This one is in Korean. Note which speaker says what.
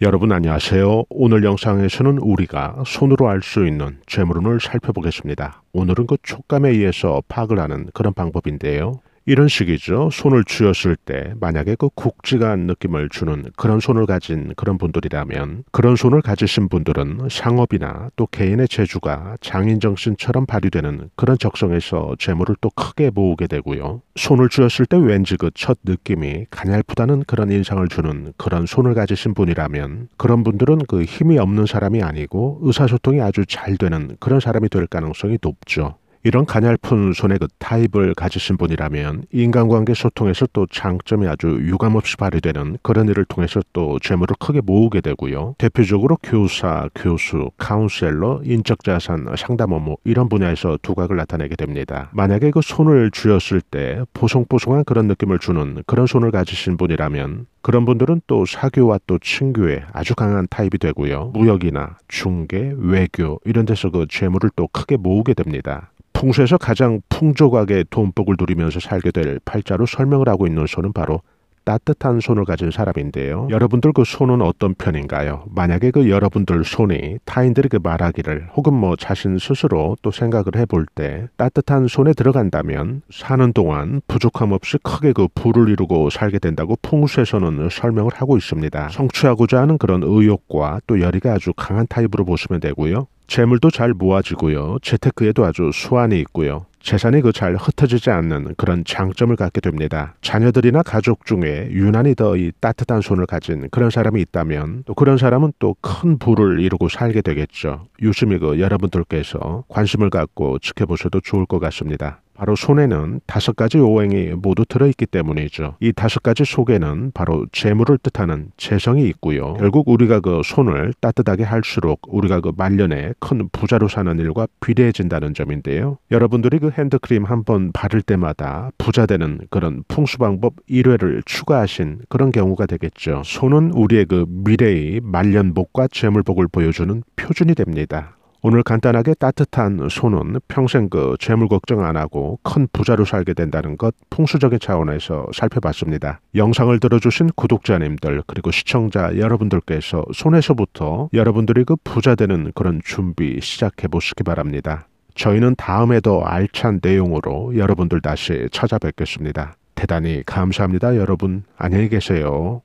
Speaker 1: 여러분 안녕하세요. 오늘 영상에서는 우리가 손으로 알 수 있는 죄물운을 살펴보겠습니다. 오늘은 그 촉감에 의해서 파악을 하는 그런 방법인데요. 이런 식이죠. 손을 쥐었을 때 만약에 그 굵직한 느낌을 주는 그런 손을 가진 그런 분들이라면 그런 손을 가지신 분들은 상업이나 또 개인의 재주가 장인정신처럼 발휘되는 그런 적성에서 재물을 또 크게 모으게 되고요. 손을 쥐었을 때 왠지 그 첫 느낌이 가냘프다는 그런 인상을 주는 그런 손을 가지신 분이라면 그런 분들은 그 힘이 없는 사람이 아니고 의사소통이 아주 잘 되는 그런 사람이 될 가능성이 높죠. 이런 가냘픈 손의 그 타입을 가지신 분이라면 인간관계 소통에서 또 장점이 아주 유감없이 발휘되는 그런 일을 통해서 또 재물을 크게 모으게 되고요. 대표적으로 교사, 교수, 카운셀러, 인적자산, 상담 업무 이런 분야에서 두각을 나타내게 됩니다. 만약에 그 손을 쥐었을 때 보송보송한 그런 느낌을 주는 그런 손을 가지신 분이라면 그런 분들은 또 사교와 또 친교에 아주 강한 타입이 되고요. 무역이나 중개, 외교 이런 데서 그 재물을 또 크게 모으게 됩니다. 풍수에서 가장 풍족하게 돈복을 누리면서 살게 될 팔자로 설명을 하고 있는 손은 바로 따뜻한 손을 가진 사람인데요. 여러분들 그 손은 어떤 편인가요? 만약에 그 여러분들 손이 타인들에게 말하기를 혹은 뭐 자신 스스로 또 생각을 해볼 때 따뜻한 손에 들어간다면 사는 동안 부족함 없이 크게 그 부를 이루고 살게 된다고 풍수에서는 설명을 하고 있습니다. 성취하고자 하는 그런 의욕과 또 열의가 아주 강한 타입으로 보시면 되고요. 재물도 잘 모아지고요. 재테크에도 아주 수완이 있고요. 재산이 그 잘 흩어지지 않는 그런 장점을 갖게 됩니다. 자녀들이나 가족 중에 유난히 더 이 따뜻한 손을 가진 그런 사람이 있다면 또 그런 사람은 또 큰 부를 이루고 살게 되겠죠. 요즘히그 여러분들께서 관심을 갖고 지켜보셔도 좋을 것 같습니다. 바로 손에는 다섯 가지 오행이 모두 들어있기 때문이죠. 이 다섯 가지 속에는 바로 재물을 뜻하는 재성이 있고요. 결국 우리가 그 손을 따뜻하게 할수록 우리가 그 말년에 큰 부자로 사는 일과 비례해진다는 점인데요. 여러분들이 그 핸드크림 한 번 바를 때마다 부자되는 그런 풍수방법 1회를 추가하신 그런 경우가 되겠죠. 손은 우리의 그 미래의 말년복과 재물복을 보여주는 표준이 됩니다. 오늘 간단하게 따뜻한 손은 평생 그 재물 걱정 안 하고 큰 부자로 살게 된다는 것 풍수적인 차원에서 살펴봤습니다. 영상을 들어주신 구독자님들 그리고 시청자 여러분들께서 손에서부터 여러분들이 그 부자 되는 그런 준비 시작해 보시기 바랍니다. 저희는 다음에도 알찬 내용으로 여러분들 다시 찾아뵙겠습니다. 대단히 감사합니다. 여러분 안녕히 계세요.